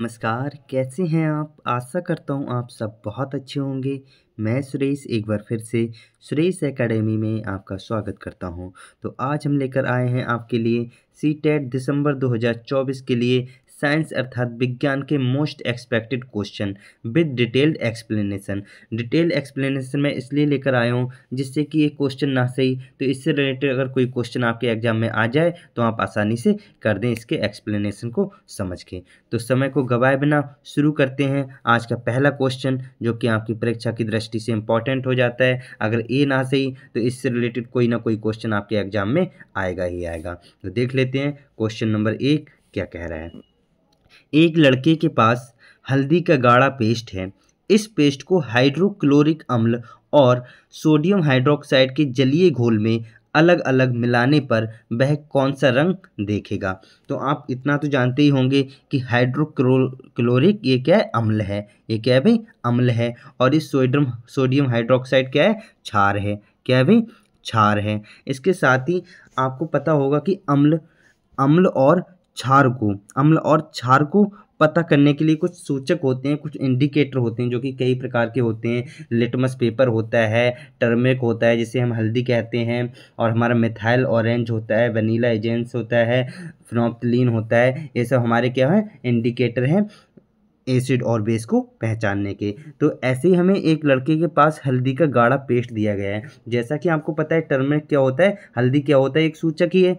नमस्कार कैसे हैं आप आशा करता हूं आप सब बहुत अच्छे होंगे मैं सुरेश एक बार फिर से सुरेश एकेडमी में आपका स्वागत करता हूं तो आज हम लेकर आए हैं आपके लिए सी टेट दिसंबर 2024 के लिए साइंस अर्थात विज्ञान के most expected question with detailed explanation detail explanation मैं इसलिए लेकर आया हूँ जिससे कि ये क्वेश्चन ना सही तो इससे रिलेटेड अगर कोई क्वेश्चन आपके एग्जाम में आ जाए तो आप आसानी से कर दें इसके एक्सप्लेनेशन को समझ के तो समय को गवाए बिना शुरू करते हैं आज का पहला क्वेश्चन जो कि आपकी परीक्षा की दृष्टि से इंपॉर्टेंट हो जाता है अगर ए ना सही तो इससे रिलेटेड कोई ना कोई क्वेश्चन आपके एग्जाम में आएगा ही आएगा तो देख लेते हैं क्वेश्चन नंबर एक क्या कह रहा है एक लड़के के पास हल्दी का गाढ़ा पेस्ट है इस पेस्ट को हाइड्रोक्लोरिक अम्ल और सोडियम हाइड्रोक्साइड के जलीय घोल में अलग अलग मिलाने पर वह कौन सा रंग देखेगा तो आप इतना तो जानते ही होंगे कि हाइड्रोक्लोरिक ये क्या है अम्ल है ये क्या है भाई अम्ल है और इस सोडियम सोडियम हाइड्रोक्साइड क्या है छार है क्या है भाई छार है इसके साथ ही आपको पता होगा कि अम्ल अम्ल और क्षार को अम्ल और क्षार को पता करने के लिए कुछ सूचक होते हैं कुछ इंडिकेटर होते हैं जो कि कई प्रकार के होते हैं लिटमस पेपर होता है टर्मेक होता है जिसे हम हल्दी कहते हैं और हमारा मिथाइल ऑरेंज होता है वनीला एजेंस होता है फ्नोप्तलिन होता है ये सब हमारे क्या है इंडिकेटर हैं एसिड और बेस को पहचानने के तो ऐसे ही हमें एक लड़के के पास हल्दी का गाढ़ा पेस्ट दिया गया है जैसा कि आपको पता है टर्मेक क्या होता है हल्दी क्या होता है एक सूचक ही है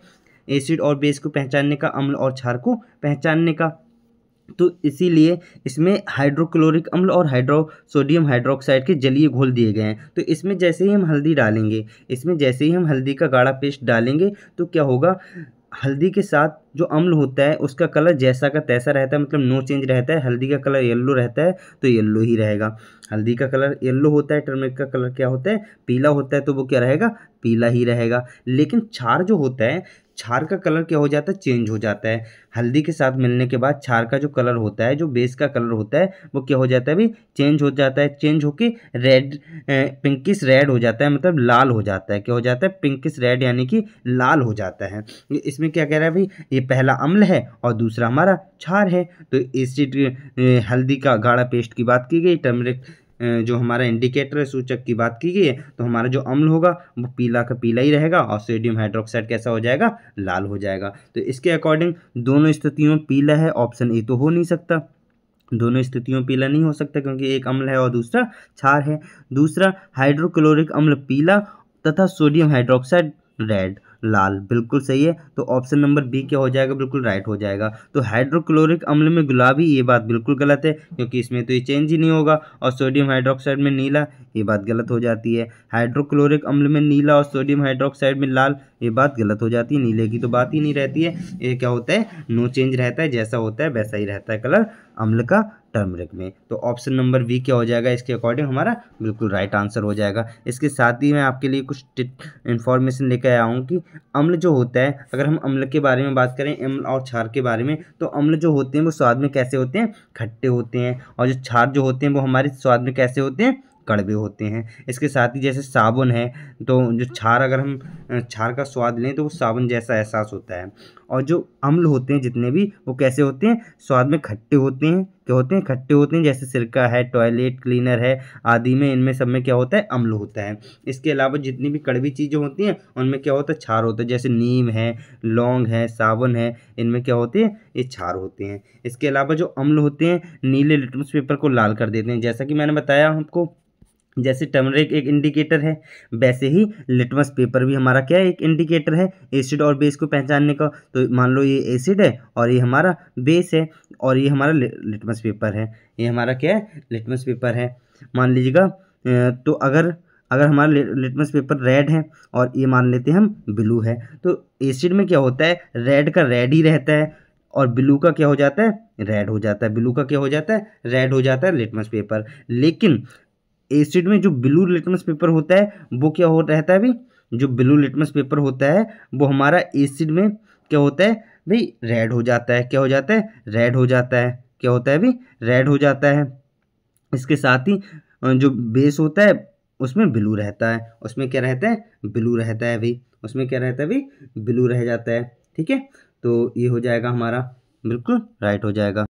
एसिड और बेस को पहचानने का अम्ल और क्षार को पहचानने का तो इसीलिए इसमें हाइड्रोक्लोरिक अम्ल और हाइड्रो सोडियम हाइड्रोक्साइड के जलीय घोल दिए गए हैं तो इसमें जैसे ही हम हल्दी डालेंगे इसमें जैसे ही हम हल्दी का गाढ़ा पेस्ट डालेंगे तो क्या होगा हल्दी के साथ जो अम्ल होता है उसका कलर जैसा का तैसा रहता है मतलब नो चेंज रहता है हल्दी का कलर येल्लो रहता है तो येल्लो ही रहेगा हल्दी का कलर येल्लो होता है टर्मरिक का कलर क्या होता है पीला होता है तो वो क्या रहेगा पीला ही रहेगा लेकिन छार जो होता है छार का कलर क्या हो जाता है चेंज हो जाता है हल्दी के साथ मिलने के बाद छार का जो कलर होता है जो बेस का कलर होता है वो क्या हो जाता है भाई चेंज हो जाता है चेंज होके रेड पिंकिस रेड हो जाता है मतलब लाल हो जाता है क्या हो जाता है पिंकिस रेड यानी कि लाल हो जाता है इसमें क्या कह रहा है भाई ये पहला अम्ल है और दूसरा हमारा छार है तो एसिड हल्दी का गाढ़ा पेस्ट की बात की गई टर्मरिक जो हमारा इंडिकेटर सूचक की बात की गई है तो हमारा जो अम्ल होगा वो पीला का पीला ही रहेगा और सोडियम हाइड्रोक्साइड कैसा हो जाएगा लाल हो जाएगा तो इसके अकॉर्डिंग दोनों स्थितियों पीला है ऑप्शन ए तो हो नहीं सकता दोनों स्थितियों पीला नहीं हो सकता क्योंकि एक अम्ल है और दूसरा छार है दूसरा हाइड्रोक्लोरिक अम्ल पीला तथा सोडियम हाइड्रोक्साइड रेड लाल बिल्कुल सही है तो ऑप्शन नंबर बी क्या हो जाएगा बिल्कुल राइट हो जाएगा तो हाइड्रोक्लोरिक अम्ल में गुलाबी ये बात बिल्कुल गलत है क्योंकि इसमें तो ये चेंज ही नहीं होगा और सोडियम हाइड्रोक्साइड में नीला ये बात गलत हो जाती है हाइड्रोक्लोरिक अम्ल में नीला और सोडियम हाइड्रोक्साइड में लाल ये बात गलत हो जाती है नीले की तो बात ही नहीं रहती है ये क्या होता है नो चेंज रहता है जैसा होता है वैसा ही रहता है कलर अम्ल का टर्मरिक में तो ऑप्शन नंबर बी क्या हो जाएगा इसके अकॉर्डिंग हमारा बिल्कुल राइट आंसर हो जाएगा इसके साथ ही मैं आपके लिए कुछ इन्फॉर्मेशन लेकर आया हूँ कि अम्ल जो होता है अगर हम अम्ल के बारे में बात करें अम्ल और छार के बारे में तो अम्ल जो होते हैं वो स्वाद में कैसे होते हैं खट्टे होते हैं और जो छार जो होते हैं वो हमारे स्वाद में कैसे होते हैं कड़वे होते हैं इसके साथ ही जैसे साबुन है तो जो छार अगर हम छार का स्वाद लें तो वो साबुन जैसा एहसास होता है और जो अम्ल होते हैं जितने भी वो कैसे होते हैं स्वाद में खट्टे होते हैं क्या होते हैं खट्टे होते हैं जैसे सिरका है टॉयलेट क्लीनर है आदि में इनमें सब में क्या होता है अम्ल होता है इसके अलावा जितनी भी कड़वी चीज़ें होती हैं उनमें क्या होता है छार होता है जैसे नीम है लौंग है सावन है इनमें क्या होते हैं ये छार होते हैं इसके अलावा जो अम्ल होते हैं नीले लिटमस पेपर को लाल कर देते हैं जैसा कि मैंने बताया आपको जैसे टर्मरिक एक इंडिकेटर है वैसे ही लिटमस पेपर भी हमारा क्या है एक इंडिकेटर है एसिड और बेस को पहचानने का तो मान लो ये एसिड है और ये हमारा बेस है और ये हमारा लिटमस पेपर है ये हमारा क्या है लिटमस पेपर है मान लीजिएगा तो अगर अगर हमारा लिटमस पेपर रेड है और ये मान लेते हैं हम ब्लू है तो एसिड में क्या होता है रेड का रेड ही रहता है और ब्लू का क्या हो जाता है रेड हो जाता है ब्लू का क्या हो जाता है रेड हो जाता है लिटमस पेपर लेकिन एसिड में जो ब्लू लिटमस पेपर होता है वो क्या हो रहता है भाई जो ब्लू लिटमस पेपर होता है वो हमारा एसिड में क्या होता है भाई रेड हो जाता है क्या हो जाता है रेड हो जाता है क्या होता है भाई रेड हो जाता है इसके साथ ही जो बेस होता है उसमें ब्लू रहता है उसमें क्या रहता है ब्लू रहता है भाई उसमें क्या रहता है भाई ब्लू रह जाता है ठीक है तो ये हो जाएगा हमारा बिल्कुल राइट हो जाएगा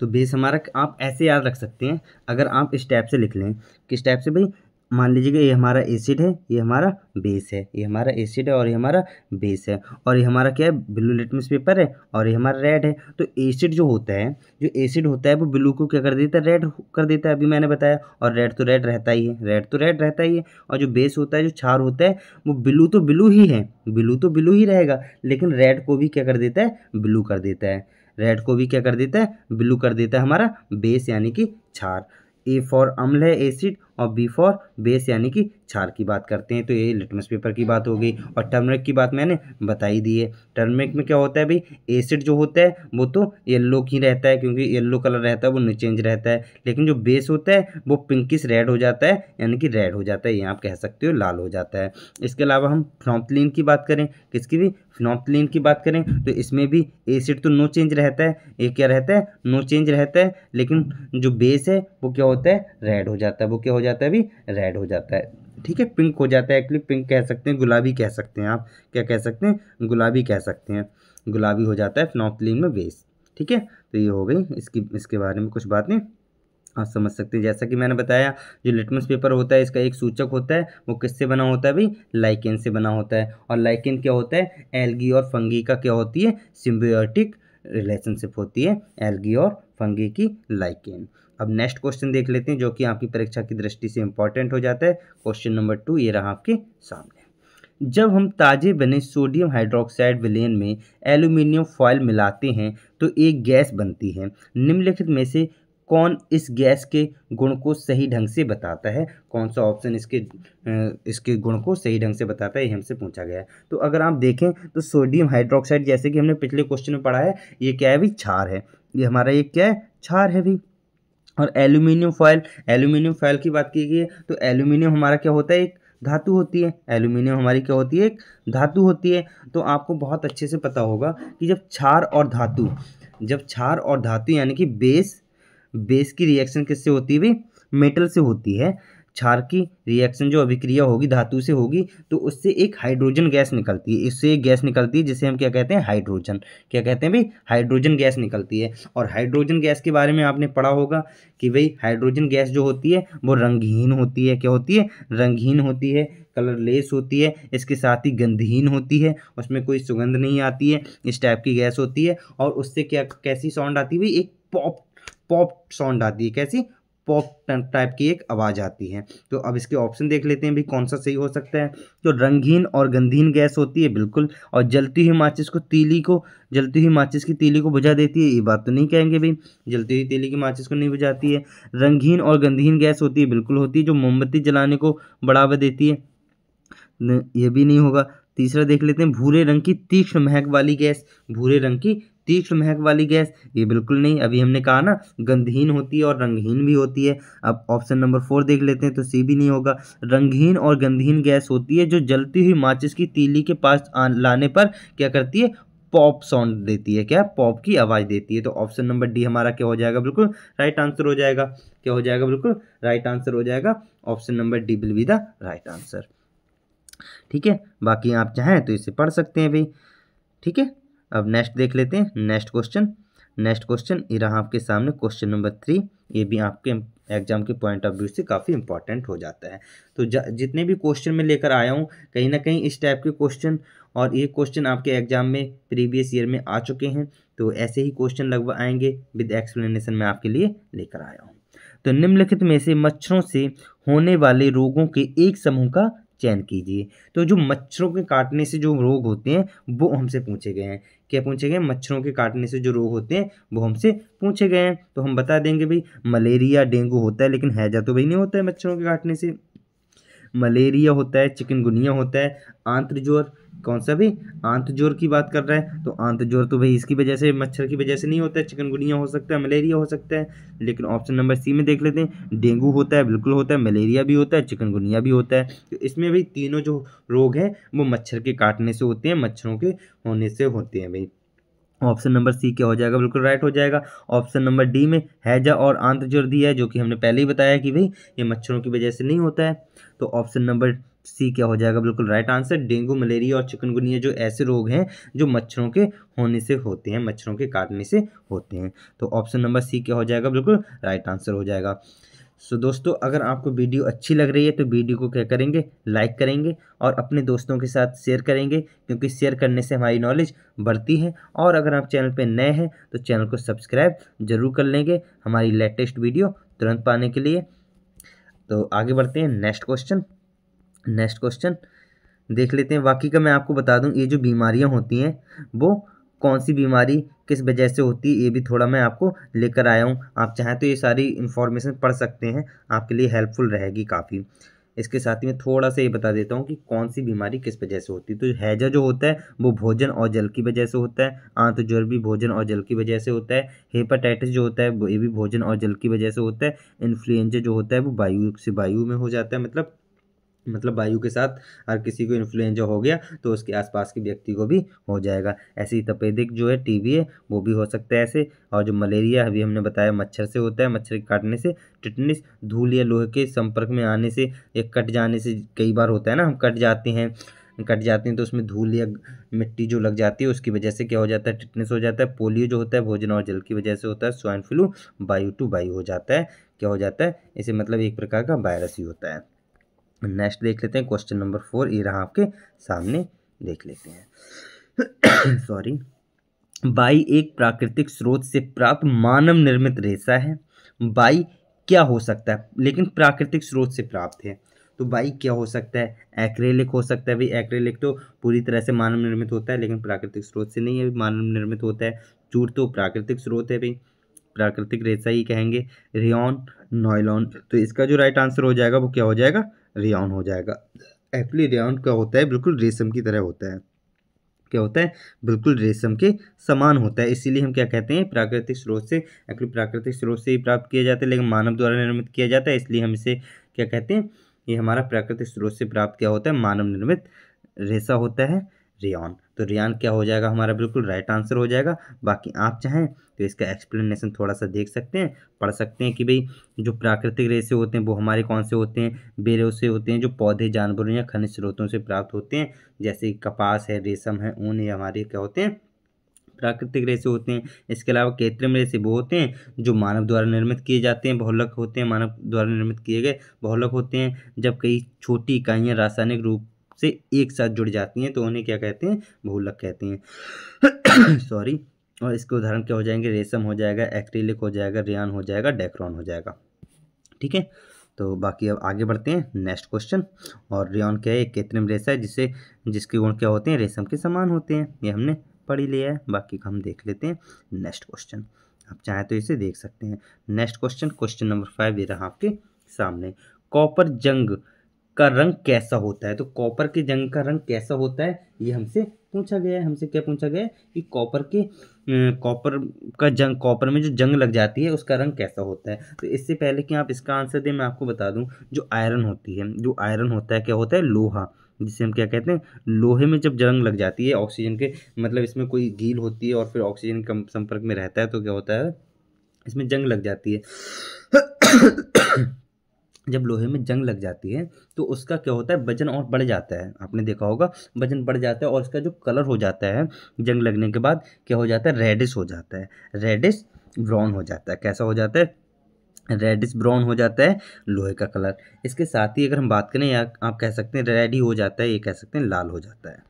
तो बेस हमारा आप ऐसे याद रख सकते हैं अगर आप इस टाइप से लिख लें किस टाइप से भाई मान लीजिएगा ये हमारा एसिड है ये हमारा बेस है ये हमारा एसिड है और ये हमारा बेस है और ये हमारा क्या है ब्लू लिटमस पेपर है और ये हमारा रेड है तो एसिड जो होता है जो एसिड होता है वो ब्लू को क्या कर देता है रेड कर देता है अभी मैंने बताया और रेड तो रेड रहता ही है रेड तो रेड रहता ही है और जो बेस होता है जो छार होता है वो ब्लू तो ब्लू ही है ब्लू तो ब्लू ही रहेगा लेकिन रेड को भी क्या कर देता है ब्लू कर देता है रेड को भी क्या कर देता है ब्लू कर देता है हमारा बेस यानी कि छार ए फॉर अम्ल है एसिड और बी फॉर बेस यानी कि छार की बात करते हैं तो ये लिटमस पेपर की बात हो गई और टर्मरिक की बात मैंने बताई दी है टर्मरिक में क्या होता है भाई एसिड जो होता है वो तो येल्लो ही रहता है क्योंकि येल्लो कलर रहता है वो चेंज रहता है लेकिन जो बेस होता है वो पिंकिस रेड हो जाता है यानी कि रेड हो जाता है ये आप कह सकते हो लाल हो जाता है इसके अलावा हम फ्नॉपलिन की बात करें किसकी भी फ्नोपलिन की बात करें तो इसमें भी एसिड तो नो चेंज रहता है ये क्या रहता है नो चेंज रहता है लेकिन जो बेस है वो क्या होता है रेड हो जाता है वो क्या हो जाता है अभी रेड हो जाता है ठीक है पिंक हो जाता है एक्चुअली पिंक कह सकते हैं गुलाबी कह सकते हैं आप क्या कह सकते हैं गुलाबी कह सकते हैं गुलाबी हो जाता है फिनोपलिन में बेस ठीक है तो ये हो गई इसकी इसके बारे में कुछ बातें आप समझ सकते हैं जैसा कि मैंने बताया जो लिटमस पेपर होता है इसका एक सूचक होता है वो किससे बना होता है भाई लाइकेन से बना होता है और लाइकेन क्या होता है एल्गी और फंगी का क्या होती है सिम्बियोटिक रिलेशनशिप होती है एल्गी और फंगी की लाइकेन अब नेक्स्ट क्वेश्चन देख लेते हैं जो कि आपकी परीक्षा की दृष्टि से इंपॉर्टेंट हो जाता है क्वेश्चन नंबर टू ये रहा आपके सामने जब हम ताजे बने सोडियम हाइड्रोक्साइड विलेन में एल्यूमिनियम फॉयल मिलाते हैं तो एक गैस बनती है निम्नलिखित में से कौन इस गैस के गुण को सही ढंग से बताता है कौन सा ऑप्शन इसके इसके गुण को सही ढंग से बताता है ये हमसे पूछा गया है तो अगर आप देखें तो सोडियम हाइड्रोक्साइड जैसे कि हमने पिछले क्वेश्चन में पढ़ा है ये क्या है भाई छार है ये हमारा ये क्या है छार है भाई और एल्यूमिनियम फॉयल एल्यूमिनियम फॉयल की बात की गई है तो एल्यूमिनियम हमारा क्या होता है एक धातु होती है एल्यूमिनियम हमारी क्या होती है एक धातु होती है तो आपको बहुत अच्छे से पता होगा कि जब क्षार और धातु जब क्षार और धातु यानी कि बेस बेस की रिएक्शन किससे होती है भाई मेटल से होती है क्षार की रिएक्शन जो अभिक्रिया होगी धातु से होगी तो उससे एक हाइड्रोजन गैस निकलती है इससे एक गैस निकलती है जिसे हम क्या कहते हैं हाइड्रोजन क्या कहते हैं भाई हाइड्रोजन गैस निकलती है और हाइड्रोजन गैस के बारे में आपने पढ़ा होगा कि भाई हाइड्रोजन गैस जो होती है वो रंगहीन होती है क्या होती है रंगहीन होती है कलरलेस होती है इसके साथ ही गंधहीन होती है उसमें कोई सुगंध नहीं आती है इस टाइप की गैस होती है और उससे क्या कैसी साउंड आती है भाई एक पॉप पॉप साउंड आती है कैसी पॉप टाइप की एक आवाज़ आती है तो अब इसके ऑप्शन देख लेते हैं भी कौन सा सही हो सकता है तो रंगीन और गंदीन गैस होती है बिल्कुल और जलती हुई माचिस को तीली को जलती हुई माचिस की तीली को बुझा देती है ये बात तो नहीं कहेंगे भाई जलती हुई तीली की माचिस को नहीं बुझाती है रंगीन और गंदीन गैस होती है बिल्कुल होती है जो मोमबत्ती जलाने को बढ़ावा देती है ये भी नहीं होगा तीसरा देख लेते हैं भूरे रंग की तीक्ष्ण महक वाली गैस भूरे रंग की तीक्ष्ण महक वाली गैस ये बिल्कुल नहीं अभी हमने कहा ना गंधहीन होती है और रंगहीन भी होती है अब ऑप्शन नंबर फोर देख लेते हैं तो सी भी नहीं होगा रंगहीन और गंधहीन गैस होती है जो जलती हुई माचिस की तीली के पास लाने पर क्या करती है पॉप साउंड देती है क्या पॉप की आवाज़ देती है तो ऑप्शन नंबर डी हमारा क्या हो जाएगा बिल्कुल राइट आंसर हो जाएगा क्या हो जाएगा बिल्कुल राइट आंसर हो जाएगा option number D will be the right answer ठीक है बाकी आप चाहें तो इसे पढ़ सकते हैं भाई ठीक है अब नेक्स्ट देख लेते हैं नेक्स्ट क्वेश्चन नेक्स्ट क्वेश्चन ये रहा आपके सामने क्वेश्चन नंबर थ्री ये भी आपके एग्जाम के पॉइंट ऑफ व्यू से काफ़ी इंपॉर्टेंट हो जाता है तो जितने भी क्वेश्चन में लेकर आया हूँ कहीं ना कहीं इस टाइप के क्वेश्चन और ये क्वेश्चन आपके एग्जाम में प्रीवियस ईयर में आ चुके हैं तो ऐसे ही क्वेश्चन लगभग आएंगे विद एक्सप्लेनेशन मैं आपके लिए लेकर आया हूँ तो निम्नलिखित में से मच्छरों से होने वाले रोगों के एक समूह का चयन कीजिए तो जो मच्छरों के काटने से जो रोग होते हैं वो हमसे पूछे गए हैं क्या पूछे गए मच्छरों के काटने से जो रोग होते हैं वो हमसे पूछे गए हैं तो हम बता देंगे भाई मलेरिया डेंगू होता है लेकिन हैजा तो भाई नहीं होता है मच्छरों के काटने से मलेरिया होता है चिकनगुनिया होता है आंत्रजोर कौन सा भी आंतजोर की बात कर रहा है तो आंतजोर तो भाई इसकी वजह से मच्छर की वजह से नहीं होता है चिकनगुनिया हो सकता है मलेरिया हो सकता है लेकिन ऑप्शन नंबर सी में देख लेते हैं डेंगू होता है बिल्कुल होता है मलेरिया भी होता है चिकनगुनिया भी होता है तो इसमें भाई तीनों जो रोग हैं वो मच्छर के काटने से होते हैं मच्छरों के होने से होते हैं भाई ऑप्शन नंबर सी क्या हो जाएगा बिल्कुल राइट हो जाएगा ऑप्शन नंबर डी में हैजा और आंतजर दिया है जो कि हमने पहले ही बताया कि भाई ये मच्छरों की वजह से नहीं होता है तो ऑप्शन नंबर सी क्या हो जाएगा बिल्कुल राइट आंसर डेंगू मलेरिया और चिकनगुनिया जो ऐसे रोग हैं जो मच्छरों के होने से होते हैं मच्छरों के काटने से होते हैं तो ऑप्शन नंबर सी क्या हो जाएगा बिल्कुल राइट आंसर हो जाएगा सो दोस्तों अगर आपको वीडियो अच्छी लग रही है तो वीडियो को क्या करेंगे लाइक करेंगे और अपने दोस्तों के साथ शेयर करेंगे क्योंकि शेयर करने से हमारी नॉलेज बढ़ती है और अगर आप चैनल पर नए हैं तो चैनल को सब्सक्राइब जरूर कर लेंगे हमारी लेटेस्ट वीडियो तुरंत पाने के लिए तो आगे बढ़ते हैं नेक्स्ट क्वेश्चन नेक्स्ट क्वेश्चन देख लेते हैं बाकी का मैं आपको बता दूं ये जो बीमारियां होती हैं वो कौन सी बीमारी किस वजह से होती है ये भी थोड़ा मैं आपको लेकर आया हूँ आप चाहें तो ये सारी इन्फॉर्मेशन पढ़ सकते हैं आपके लिए हेल्पफुल रहेगी काफ़ी इसके साथ ही मैं थोड़ा सा ये बता देता हूँ कि कौन सी बीमारी किस वजह से होती है तो हैजा जो होता है वो भोजन और जल की वजह से होता है आंत ज्वर भी भोजन और जल की वजह से होता है हेपाटाइटिस जो होता है ये भी भोजन और जल की वजह से होता है इन्फ्लुएंजा जो होता है वो वायु से वायु में हो जाता है मतलब मतलब वायु के साथ हर किसी को इन्फ्लुएंजा हो गया तो उसके आसपास के व्यक्ति को भी हो जाएगा ऐसी तपेदिक जो है टीबी है वो भी हो सकता है ऐसे और जो मलेरिया अभी हमने बताया मच्छर से होता है मच्छर के काटने से टिटनेस धूल या लोहे के संपर्क में आने से या कट जाने से कई बार होता है ना हम कट जाते हैं कट जाते हैं तो उसमें धूल या मिट्टी जो लग जाती है उसकी वजह से क्या हो जाता है टिटनेस हो जाता है पोलियो जो होता है भोजन और जल की वजह से होता है स्वाइन फ्लू बायु टू बायु हो जाता है क्या हो जाता है इसे मतलब एक प्रकार का वायरस ही होता है नेक्स्ट देख लेते हैं क्वेश्चन नंबर फोर ये रहा आपके सामने देख लेते हैं सॉरी बाई एक प्राकृतिक स्रोत से प्राप्त मानव निर्मित रेशा है बाई क्या हो सकता है लेकिन प्राकृतिक स्रोत से प्राप्त है तो बाई क्या हो सकता है एक्रेलिक हो सकता है भाई एक्रेलिक तो पूरी तरह से मानव निर्मित होता है लेकिन प्राकृतिक स्रोत से नहीं है मानव निर्मित होता है चूट तो प्राकृतिक स्रोत है भाई प्राकृतिक रेशा ही कहेंगे रियॉन नॉयलॉन तो इसका जो राइट आंसर हो जाएगा वो क्या हो जाएगा रेउन हो जाएगा एफली रेउन क्या होता है बिल्कुल रेशम की तरह होता है क्या होता है बिल्कुल रेशम के समान होता है इसीलिए हम क्या कहते हैं प्राकृतिक स्रोत से एक्चुअली प्राकृतिक स्रोत से ही प्राप्त किया जाता है लेकिन मानव द्वारा निर्मित किया जाता है इसलिए हम इसे क्या कहते हैं ये हमारा प्राकृतिक स्रोत से प्राप्त क्या होता है मानव निर्मित रेशा होता है रेन तो रियान क्या हो जाएगा हमारा बिल्कुल राइट आंसर हो जाएगा बाकी आप चाहें तो इसका एक्सप्लेनेशन थोड़ा सा देख सकते हैं पढ़ सकते हैं कि भाई जो प्राकृतिक रेसे होते हैं वो हमारे कौन से होते हैं बेरोसे होते हैं जो पौधे जानवरों या खनिज स्रोतों से प्राप्त होते हैं जैसे कपास है रेशम है ऊन ये हमारे क्या होते हैं प्राकृतिक रेसे होते हैं इसके अलावा कृत्रिम रेसे वो होते हैं जो मानव द्वारा निर्मित किए जाते हैं बहुलक होते हैं मानव द्वारा निर्मित किए गए बहुलक होते हैं जब कई छोटी इकाइयाँ रासायनिक रूप से एक साथ जुड़ जाती हैं तो उन्हें क्या कहते हैं बहुलक कहते हैं सॉरी और इसके उदाहरण क्या हो जाएंगे रेशम हो जाएगा एक्रीलिक हो जाएगा रेन हो जाएगा डेक्रॉन हो जाएगा ठीक है तो बाकी अब आगे बढ़ते हैं नेक्स्ट क्वेश्चन और रेन क्या है एक कृत्रिम रेशा है जिससे जिसके गुण क्या होते हैं रेशम के समान होते हैं ये हमने पढ़ ही लिया है बाकी का हम देख लेते हैं नेक्स्ट क्वेश्चन आप चाहें तो इसे देख सकते हैं next question question number five ये रहा आपके सामने कॉपर जंग का रंग कैसा होता है तो कॉपर के जंग का रंग कैसा होता है ये हमसे पूछा गया है हमसे क्या पूछा गया है कि कॉपर के कॉपर का जंग कॉपर में जो जंग लग जाती है उसका रंग कैसा होता है तो इससे पहले कि आप इसका आंसर दें मैं आपको बता दूं जो आयरन होती है जो आयरन होता है क्या होता है लोहा जिसे हम क्या कहते हैं लोहे में जब जंग लग जाती है ऑक्सीजन के मतलब इसमें कोई गील होती है और फिर ऑक्सीजन कम संपर्क में रहता है तो क्या होता है इसमें जंग लग जाती है जब लोहे में जंग लग जाती है तो उसका क्या होता है वजन और बढ़ जाता है आपने देखा होगा वजन बढ़ जाता है और उसका जो कलर हो जाता है जंग लगने के बाद क्या हो जाता है रेडिश हो जाता है रेडिश ब्राउन हो जाता है कैसा हो जाता है रेडिस ब्राउन हो जाता है लोहे का कलर इसके साथ ही अगर हम बात करें या आप कह सकते हैं रेड ही हो जाता है ये कह सकते हैं लाल हो जाता है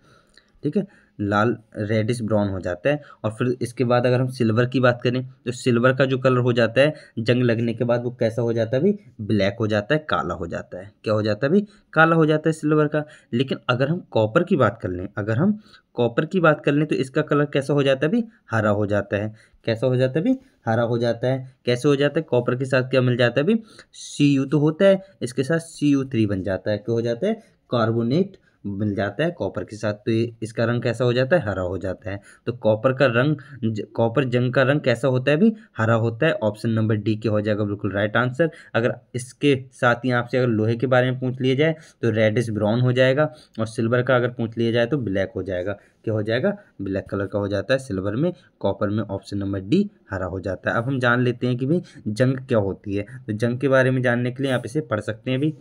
ठीक है लाल रेडिश ब्राउन हो जाता है और फिर इसके बाद अगर हम सिल्वर की बात करें तो सिल्वर का जो कलर हो जाता है जंग लगने के बाद वो कैसा हो जाता है भाई ब्लैक हो जाता है काला हो जाता है क्या हो जाता है भाई काला हो जाता है सिल्वर का लेकिन अगर हम कॉपर की बात कर लें अगर हम कॉपर की बात कर लें तो इसका कलर कैसा हो जाता है भाई हरा हो जाता है कैसा हो जाता है भाई हरा हो जाता है कैसे हो जाता है कॉपर के साथ क्या मिल जाता है भाई सी यू तो होता है इसके साथ सी यू थ्री बन जाता है क्या हो जाता है कार्बोनेट मिल जाता है कॉपर के साथ तो इसका रंग कैसा हो जाता है हरा हो जाता है तो कॉपर का रंग कॉपर जंग का रंग कैसा होता है भी हरा होता है ऑप्शन नंबर डी के हो जाएगा बिल्कुल राइट आंसर अगर इसके साथ ही आपसे अगर लोहे के बारे में पूछ लिया जाए तो रेडिश ब्राउन हो जाएगा और सिल्वर का अगर पूछ लिया जाए तो ब्लैक हो जाएगा क्या हो जाएगा ब्लैक कलर का हो जाता है सिल्वर में कॉपर में ऑप्शन नंबर डी हरा हो जाता है अब हम जान लेते हैं कि भाई जंग क्या होती है तो जंग के बारे में जानने के लिए आप इसे पढ़ सकते हैं भी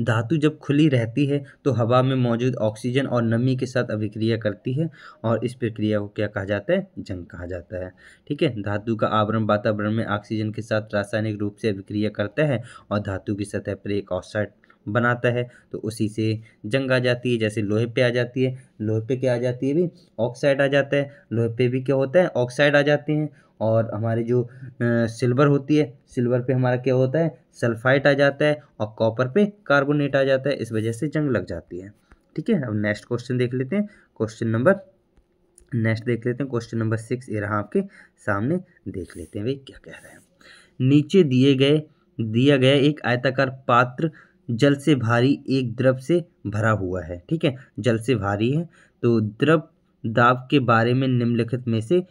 धातु जब खुली रहती है तो हवा में मौजूद ऑक्सीजन और नमी के साथ अभिक्रिया करती है और इस प्रक्रिया को क्या कहा जाता है जंग कहा जाता है ठीक है धातु का आवरण वातावरण में ऑक्सीजन के साथ रासायनिक रूप से अभिक्रिया करता है और धातु की सतह पर एक ऑक्साइड बनाता है तो उसी से जंग आ जाती है जैसे लोहे पे आ जाती है लोहे पे क्या आ जाती है भी ऑक्साइड आ जाता है लोहे पे भी क्या होता है ऑक्साइड आ जाते हैं और हमारे जो सिल्वर होती है सिल्वर पे हमारा क्या होता है सल्फाइट आ जाता है और कॉपर पे कार्बोनेट आ जाता है इस वजह से जंग लग जाती है ठीक है अब नेक्स्ट क्वेश्चन देख लेते हैं क्वेश्चन नंबर नेक्स्ट देख लेते हैं क्वेश्चन नंबर सिक्स ये रहा आपके सामने देख लेते हैं भाई क्या कह रहे हैं नीचे दिए गए दिया गया एक आयताकार पात्र जल से भारी एक द्रव से भरा हुआ है ठीक है जल से भारी है तो द्रव दाब के बारे में निम्नलिखित में से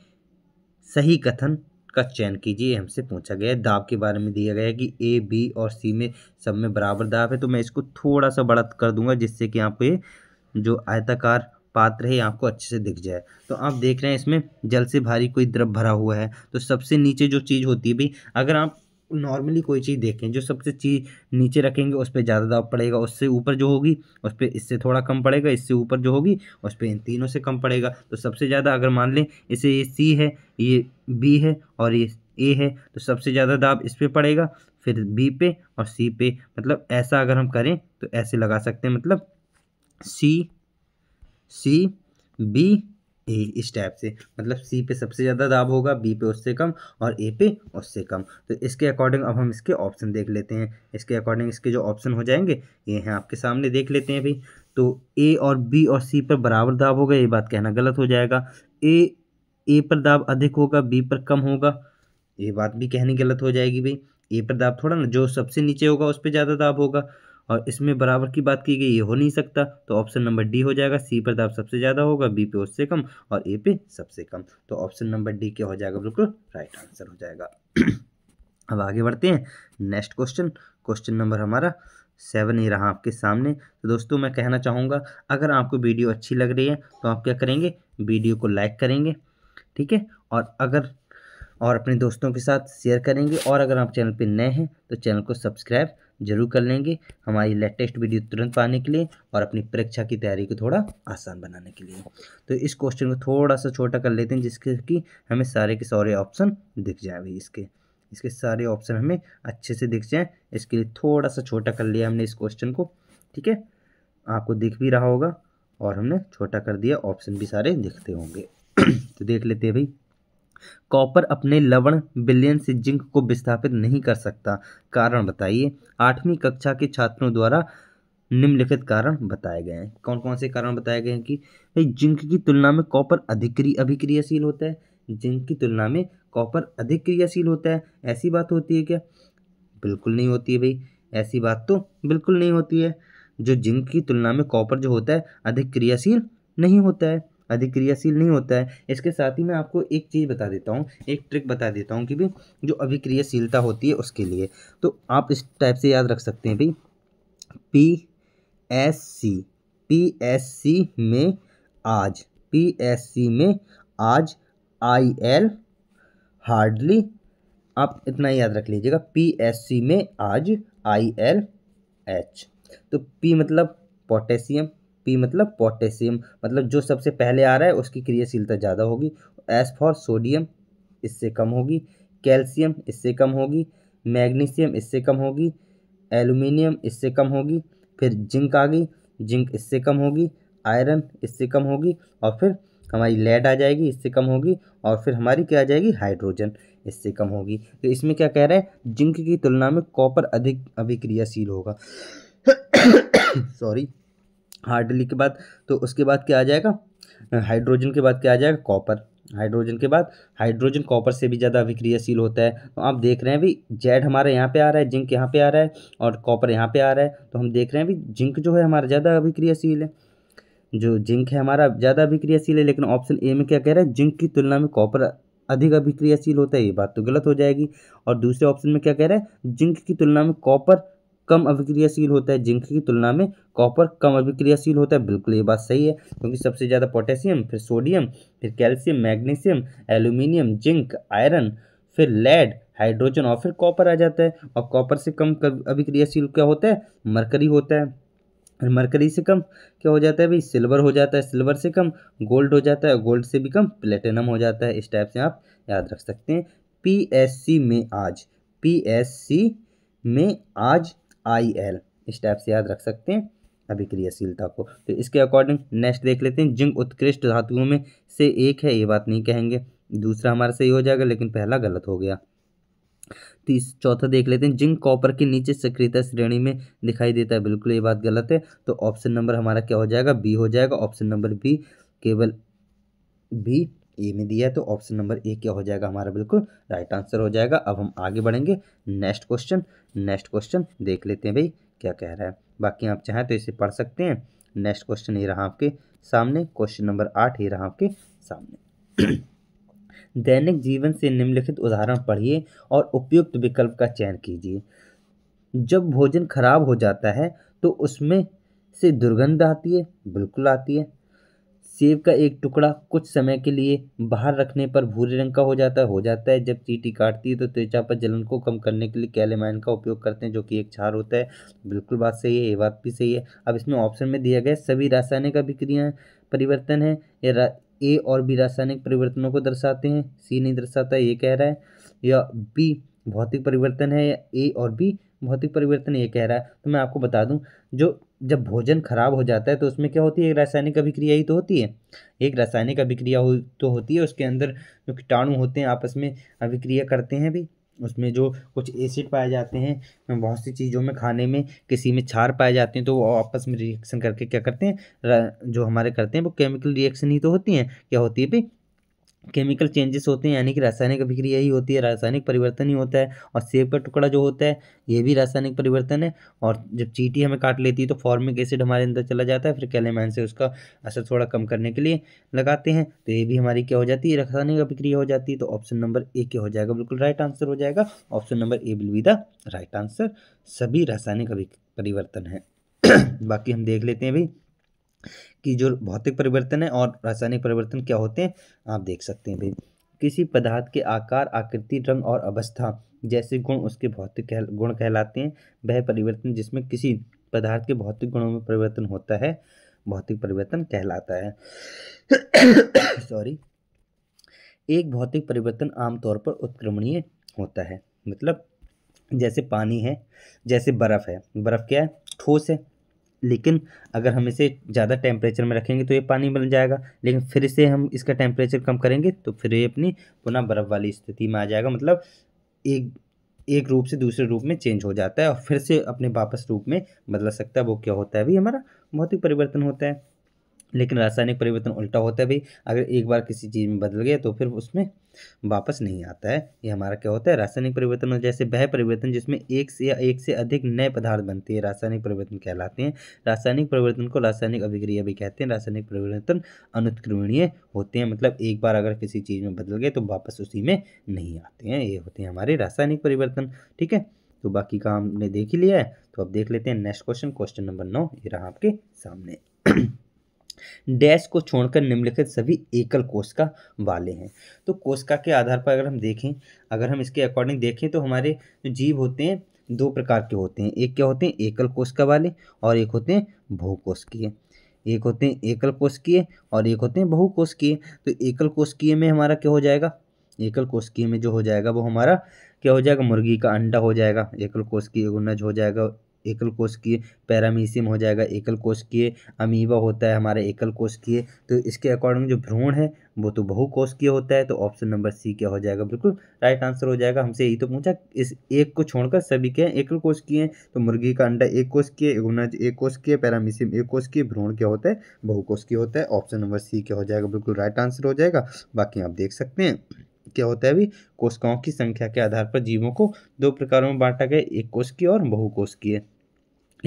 सही कथन का चयन कीजिए हमसे पूछा गया है दाब के बारे में दिया गया है कि ए बी और सी में सब में बराबर दाब है तो मैं इसको थोड़ा सा बड़ा कर दूंगा जिससे कि आप ये जो आयताकार पात्र है आपको अच्छे से दिख जाए तो आप देख रहे हैं इसमें जल से भारी कोई द्रव भरा हुआ है तो सबसे नीचे जो चीज़ होती है भाई अगर आप नॉर्मली कोई चीज़ देखें जो सबसे चीज़ नीचे रखेंगे उस पर ज़्यादा दाब पड़ेगा उससे ऊपर जो होगी उस पर इससे थोड़ा कम पड़ेगा इससे ऊपर जो होगी उस पर इन तीनों से कम पड़ेगा तो सबसे ज़्यादा अगर मान लें इसे ये सी है ये बी है और ये ए है तो सबसे ज़्यादा दाब इस पर पड़ेगा फिर बी पे और सी पे मतलब ऐसा अगर हम करें तो ऐसे लगा सकते हैं मतलब सी सी बी इस टाइप से मतलब सी पे सबसे ज़्यादा दाब होगा बी पे उससे कम और ए पे उससे कम तो इसके अकॉर्डिंग अब हम इसके ऑप्शन देख लेते हैं इसके अकॉर्डिंग इसके जो ऑप्शन हो जाएंगे ये हैं आपके सामने देख लेते हैं भाई तो ए और बी और सी पर बराबर दाब होगा ये बात कहना गलत हो जाएगा ए ए पर दाब अधिक होगा बी पर कम होगा ये बात भी कहनी गलत हो जाएगी भाई ए पर दाब थोड़ा ना जो सबसे नीचे होगा उस पर ज़्यादा दाब होगा और इसमें बराबर की बात की गई ये हो नहीं सकता तो ऑप्शन नंबर डी हो जाएगा सी पर दाब तो सबसे ज़्यादा होगा बी पे उससे कम और ए पे सबसे कम तो ऑप्शन नंबर डी क्या हो जाएगा बिल्कुल राइट आंसर हो जाएगा अब आगे बढ़ते हैं नेक्स्ट क्वेश्चन क्वेश्चन नंबर हमारा सेवन ही रहा आपके सामने तो दोस्तों मैं कहना चाहूँगा अगर आपको वीडियो अच्छी लग रही है तो आप क्या करेंगे वीडियो को लाइक करेंगे ठीक है और अगर और अपने दोस्तों के साथ शेयर करेंगे और अगर आप चैनल पर नए हैं तो चैनल को सब्सक्राइब जरूर कर लेंगे हमारी लेटेस्ट वीडियो तुरंत पाने के लिए और अपनी परीक्षा की तैयारी को थोड़ा आसान बनाने के लिए तो इस क्वेश्चन को थोड़ा सा छोटा कर लेते हैं जिसके कि हमें सारे के सारे ऑप्शन दिख जाए भाई इसके इसके सारे ऑप्शन हमें अच्छे से दिख जाएँ इसके लिए थोड़ा सा छोटा कर लिया हमने इस क्वेश्चन को ठीक है आपको दिख भी रहा होगा और हमने छोटा कर दिया ऑप्शन भी सारे दिखते होंगे तो देख लेते हैं भाई कॉपर अपने लवण बिलियन से जिंक को विस्थापित नहीं कर सकता कारण बताइए आठवीं कक्षा के छात्रों द्वारा निम्नलिखित कारण बताए गए हैं कौन कौन से कारण बताए गए हैं कि भाई जिंक की तुलना में कॉपर अधिक अभिक्रियाशील होता है जिंक की तुलना में कॉपर अधिक क्रियाशील होता है ऐसी बात होती है क्या बिल्कुल नहीं होती है भाई ऐसी बात तो बिल्कुल नहीं होती है जो जिंक की तुलना में कॉपर जो होता है अधिक क्रियाशील नहीं होता है अधिक क्रियाशील नहीं होता है इसके साथ ही मैं आपको एक चीज़ बता देता हूँ एक ट्रिक बता देता हूँ कि भी जो अभिक्रियाशीलता होती है उसके लिए तो आप इस टाइप से याद रख सकते हैं भाई P S C P S C में आज पी एस सी में आज आई एल हार्डली आप इतना याद रख लीजिएगा पी एस सी में आज आई एल एच तो पी मतलब पोटेशियम पी मतलब पोटेशियम मतलब जो सबसे पहले आ रहा है उसकी क्रियाशीलता ज़्यादा होगी एस फॉर सोडियम इससे कम होगी कैल्शियम इससे कम होगी मैग्नीशियम इससे कम होगी एलुमिनियम इससे कम होगी फिर जिंक आ गई जिंक इससे कम होगी आयरन इससे कम होगी और फिर हमारी लेड आ जाएगी इससे कम होगी और फिर हमारी क्या आ जाएगी हाइड्रोजन इससे कम होगी तो इसमें क्या कह रहा है जिंक की तुलना में कॉपर अधिक अभिक्रियाशील होगा सॉरी हार्डली के बाद तो उसके बाद क्या आ जाएगा हाइड्रोजन के बाद क्या आ जाएगा कॉपर हाइड्रोजन के बाद हाइड्रोजन कॉपर से भी ज़्यादा विक्रियाशील होता है तो आप देख रहे हैं भी जेड हमारे यहाँ पे आ रहा है जिंक यहाँ पे आ रहा है और कॉपर यहाँ पे आ रहा है तो हम देख रहे हैं भी जिंक जो है हमारा ज़्यादा विक्रियाशील है जो जिंक है हमारा ज़्यादा अभिक्रियाशील है लेकिन ऑप्शन ए में क्या कह रहा है जिंक की तुलना में कॉपर अधिक अभिक्रियाशील होता है ये बात तो गलत हो जाएगी और दूसरे ऑप्शन में क्या कह रहा है जिंक की तुलना में कॉपर कम अभिक्रियाशील होता है जिंक की तुलना में कॉपर कम अभिक्रियाशील होता है बिल्कुल ये बात सही है क्योंकि सबसे ज़्यादा पोटेशियम फिर सोडियम फिर calcium magnesium aluminium zinc iron फिर लेड हाइड्रोजन और फिर कॉपर आ जाता है और कॉपर से कम अभिक्रियाशील क्या होता है मरकरी होता है मरकरी से कम क्या हो जाता है भाई सिल्वर हो जाता है सिल्वर से कम गोल्ड हो जाता है गोल्ड से भी कम प्लेटिनम हो जाता है इस टाइप से आप याद रख सकते हैं पीएससी में आज पीएससी में आज आई एल इस टाइप से याद रख सकते हैं अभिक्रियाशीलता को तो इसके अकॉर्डिंग नेक्स्ट देख लेते हैं जिंक उत्कृष्ट धातुओं में से एक है ये बात नहीं कहेंगे दूसरा हमारा सही हो जाएगा लेकिन पहला गलत हो गया तीस चौथा देख लेते हैं जिंक कॉपर के नीचे सक्रियता श्रेणी में दिखाई देता है बिल्कुल ये बात गलत है तो ऑप्शन नंबर हमारा क्या हो जाएगा बी हो जाएगा ऑप्शन नंबर बी केवल बी ए में दिया है तो ऑप्शन नंबर ए क्या हो जाएगा हमारा बिल्कुल राइट आंसर हो जाएगा अब हम आगे बढ़ेंगे नेक्स्ट क्वेश्चन नेक्स्ट क्वेश्चन देख लेते हैं भाई क्या कह रहा है बाकी आप चाहें तो इसे पढ़ सकते हैं नेक्स्ट क्वेश्चन ये रहा आपके सामने क्वेश्चन नंबर आठ ये रहा आपके सामने दैनिक जीवन से निम्नलिखित उदाहरण पढ़िए और उपयुक्त विकल्प का चयन कीजिए जब भोजन खराब हो जाता है तो उसमें से दुर्गंध आती है बिल्कुल आती है सेब का एक टुकड़ा कुछ समय के लिए बाहर रखने पर भूरे रंग का हो जाता है हो जाता है जब चींटी काटती है तो त्वचा पर जलन को कम करने के लिए कैलेमाइन का उपयोग करते हैं जो कि एक क्षार होता है बिल्कुल बात सही है ये बात भी सही है अब इसमें ऑप्शन में दिया गया सभी रासायनिक अभिक्रिया परिवर्तन है या ए और बी रासायनिक परिवर्तनों को दर्शाते हैं सी नहीं दर्शाता ये कह रहा है या बी भौतिक परिवर्तन है या ए और बी भौतिक परिवर्तन ये कह रहा है तो मैं आपको बता दूं जो जब भोजन खराब हो जाता है तो उसमें क्या होती है एक रासायनिक अभिक्रिया ही तो होती है एक रासायनिक अभिक्रिया हो तो होती है उसके अंदर जो कीटाणु होते हैं आपस में अभिक्रिया करते हैं भी उसमें जो कुछ एसिड पाए जाते हैं बहुत सी चीज़ों में खाने में किसी में छार पाए जाते हैं तो वो आपस में रिएक्शन करके क्या करते हैं जो हमारे करते हैं वो केमिकल रिएक्शन ही तो होती हैं क्या होती है भाई केमिकल चेंजेस होते हैं यानी कि रासायनिक अभिक्रिया ही होती है रासायनिक परिवर्तन ही होता है और सेब का टुकड़ा जो होता है ये भी रासायनिक परिवर्तन है और जब चीटी हमें काट लेती है तो फॉर्मिक एसिड हमारे अंदर चला जाता है फिर कैलेमैन से उसका असर थोड़ा कम करने के लिए लगाते हैं तो ये भी हमारी क्या हो जाती है रासायनिक अभिक्रिया हो जाती है तो ऑप्शन नंबर ए क्या हो जाएगा बिल्कुल राइट आंसर हो जाएगा option number A will be the right answer सभी रासायनिक परिवर्तन है बाकी हम देख लेते हैं भाई कि जो भौतिक परिवर्तन है और रासायनिक परिवर्तन क्या होते हैं आप देख सकते हैं भाई किसी पदार्थ के आकार आकृति रंग और अवस्था जैसे गुण उसके भौतिक कहल, गुण कहलाते हैं वह परिवर्तन जिसमें किसी पदार्थ के भौतिक गुणों में परिवर्तन होता है भौतिक परिवर्तन कहलाता है सॉरी एक भौतिक परिवर्तन आमतौर पर उत्क्रमणीय होता है मतलब जैसे पानी है जैसे बर्फ़ है बर्फ़ क्या है ठोस है लेकिन अगर हम इसे ज़्यादा टेम्परेचर में रखेंगे तो ये पानी बन जाएगा लेकिन फिर से हम इसका टेम्परेचर कम करेंगे तो फिर ये अपनी पुनः बर्फ़ वाली स्थिति में आ जाएगा मतलब एक एक रूप से दूसरे रूप में चेंज हो जाता है और फिर से अपने वापस रूप में बदला सकता है वो क्या होता है अभी हमारा भौतिक परिवर्तन होता है लेकिन रासायनिक परिवर्तन उल्टा होता है भाई अगर एक बार किसी चीज़ में बदल गया तो फिर उसमें वापस नहीं आता है ये हमारा क्या होता है रासायनिक परिवर्तन जैसे वह परिवर्तन जिसमें एक से या एक से अधिक नए पदार्थ बनते हैं रासायनिक परिवर्तन कहलाते हैं रासायनिक परिवर्तन को रासायनिक अभिक्रिया भी कहते हैं रासायनिक परिवर्तन अनुत्क्रमणीय होते हैं मतलब एक बार अगर किसी चीज़ में बदल गए तो वापस उसी में नहीं आते हैं ये होते हैं हमारे रासायनिक परिवर्तन ठीक है तो बाकी का हमने देख ही लिया है तो अब देख लेते हैं नेक्स्ट क्वेश्चन क्वेश्चन नंबर नौ ये रहा आपके सामने डैश को छोड़कर निम्नलिखित सभी एकल कोशिका वाले हैं तो कोशिका के आधार पर अगर हम देखें अगर हम इसके अकॉर्डिंग देखें तो हमारे जीव होते हैं दो प्रकार के होते हैं एक क्या होते हैं एकल कोशिका वाले और एक होते हैं बहुकोशिकीय एक होते हैं एकल कोशिकीय और एक होते हैं बहुकोशिकीय तो एकल कोशिकीय में हमारा क्या हो जाएगा एकल कोशिकीय में जो हो जाएगा वो हमारा क्या हो जाएगा मुर्गी का अंडा हो जाएगा एकल कोशिकीय गुनज हो जाएगा एकल की पैरामीसियम हो जाएगा एकल कोशिकीय अमीबा होता है हमारे एकल कोशिकीय तो इसके अकॉर्डिंग जो भ्रूण है वो तो बहु की होता है तो ऑप्शन नंबर सी क्या हो जाएगा बिल्कुल राइट आंसर हो जाएगा हमसे यही तो पूछा इस एक को छोड़कर सभी के एकल कोशिकीय हैं तो मुर्गी का अंडा एक कोशिकीय गुनाज एक कोशिकीय पैरामीसियम एक की भ्रूण क्या होता है बहु की होता है ऑप्शन नंबर सी क्या हो जाएगा बिल्कुल राइट आंसर हो जाएगा बाकी आप देख सकते हैं क्या होता है अभी कोशिकाओं की संख्या के आधार पर जीवों को दो प्रकारों में बांटा गया एक कोश की और है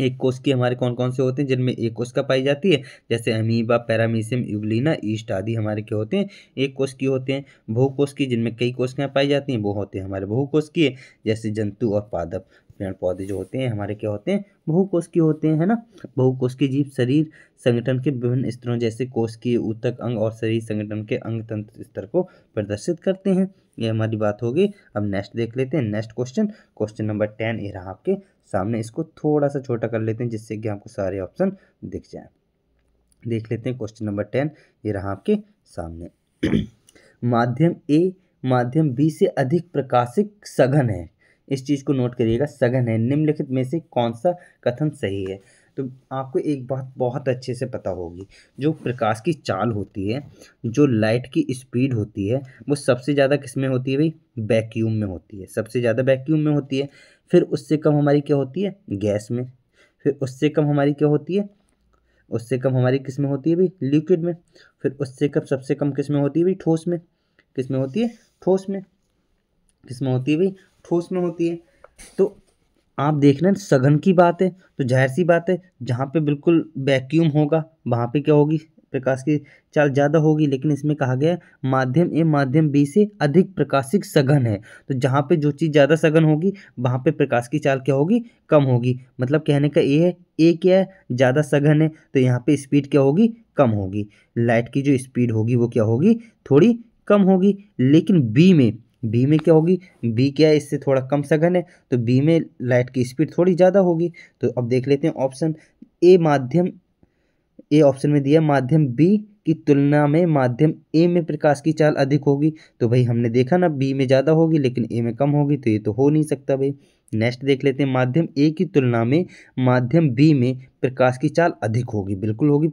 एक कोश की हमारे कौन कौन से होते हैं जिनमें एक कोश का पाई जाती है जैसे अमीबा पैरामीशियम इवलिना ईस्ट आदि हमारे क्या होते हैं एक कोश की होते हैं बहुकोश की जिनमें कई कोशिकाएं पाई जाती हैं वो होते हैं हमारे बहुकोश की जैसे जंतु और पादप पेड़ पौधे जो होते हैं हमारे क्या होते हैं के होते हैं है ना की जीव शरीर संगठन के विभिन्न स्तरों जैसे की ऊतक अंग और शरीर संगठन के अंग तंत्र स्तर को प्रदर्शित करते हैं ये हमारी बात होगी अब नेक्स्ट देख लेते हैं next question question number ten ये रहा आपके सामने इसको थोड़ा सा छोटा कर लेते हैं जिससे कि आपको सारे ऑप्शन दिख जाए देख लेते हैं क्वेश्चन नंबर टेन ये रहा आपके सामने माध्यम ए माध्यम बी से अधिक प्रकाशिक सघन है इस चीज़ को नोट करिएगा सघन है निम्नलिखित में से कौन सा कथन सही है तो आपको एक बात बहुत अच्छे से पता होगी जो प्रकाश की चाल होती है जो लाइट की स्पीड होती है वो सबसे ज़्यादा किस में होती है भाई वैक्यूम में होती है सबसे ज़्यादा वैक्यूम में होती है फिर उससे कम हमारी क्या होती है गैस में फिर उससे कम हमारी क्या होती है उससे कम हमारी किस में होती है भाई लिक्विड में फिर उससे कम सबसे कम किस में होती है भाई ठोस में किस में होती है ठोस में किस में होती है भाई ठोस में होती है तो आप देख रहे हैं सघन की बात है तो जाहिर सी बात है जहाँ पे बिल्कुल वैक्यूम होगा वहाँ पे क्या होगी प्रकाश की चाल ज़्यादा होगी लेकिन इसमें कहा गया माध्यम ए माध्यम बी से अधिक प्रकाशिक सघन है तो जहाँ पे जो चीज़ ज़्यादा सघन होगी वहाँ पे प्रकाश की चाल क्या होगी कम होगी मतलब कहने का ए है ए क्या है ज़्यादा सघन है तो यहाँ पे स्पीड क्या होगी कम होगी लाइट की जो स्पीड होगी वो क्या होगी थोड़ी कम होगी लेकिन बी में बी में क्या होगी बी क्या है इससे थोड़ा कम सघन है तो बी में लाइट की स्पीड थोड़ी ज़्यादा होगी तो अब देख लेते हैं ऑप्शन ए माध्यम ए ऑप्शन में दिया माध्यम बी की तुलना में माध्यम ए में प्रकाश की चाल अधिक होगी तो भाई हमने देखा ना बी में ज़्यादा होगी लेकिन ए में कम होगी तो ये तो हो नहीं सकता भाई नेक्स्ट देख लेते हैं माध्यम ए की तुलना में माध्यम बी में प्रकाश की चाल अधिक होगी बिल्कुल होगी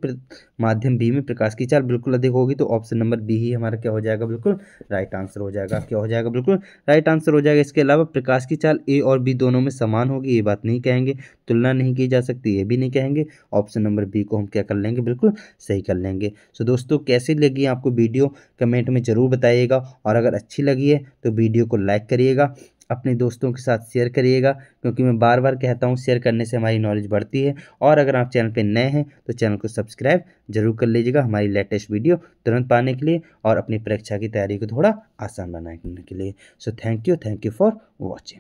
माध्यम बी में प्रकाश की चाल बिल्कुल अधिक होगी तो ऑप्शन नंबर बी ही हमारा क्या हो जाएगा बिल्कुल राइट आंसर हो जाएगा क्या हो जाएगा बिल्कुल राइट आंसर हो जाएगा इसके अलावा प्रकाश की चाल ए और बी दोनों में समान होगी ये बात नहीं कहेंगे तुलना नहीं की जा सकती ये भी नहीं कहेंगे ऑप्शन नंबर बी को हम क्या कर लेंगे बिल्कुल सही कर लेंगे सो दोस्तों कैसी लगी आपको वीडियो कमेंट में ज़रूर बताइएगा और अगर अच्छी लगी है तो वीडियो को लाइक करिएगा अपने दोस्तों के साथ शेयर करिएगा क्योंकि मैं बार बार कहता हूँ शेयर करने से हमारी नॉलेज बढ़ती है और अगर आप चैनल पर नए हैं तो चैनल को सब्सक्राइब जरूर कर लीजिएगा हमारी लेटेस्ट वीडियो तुरंत पाने के लिए और अपनी परीक्षा की तैयारी को थोड़ा आसान बनाने के लिए so thank you thank you for watching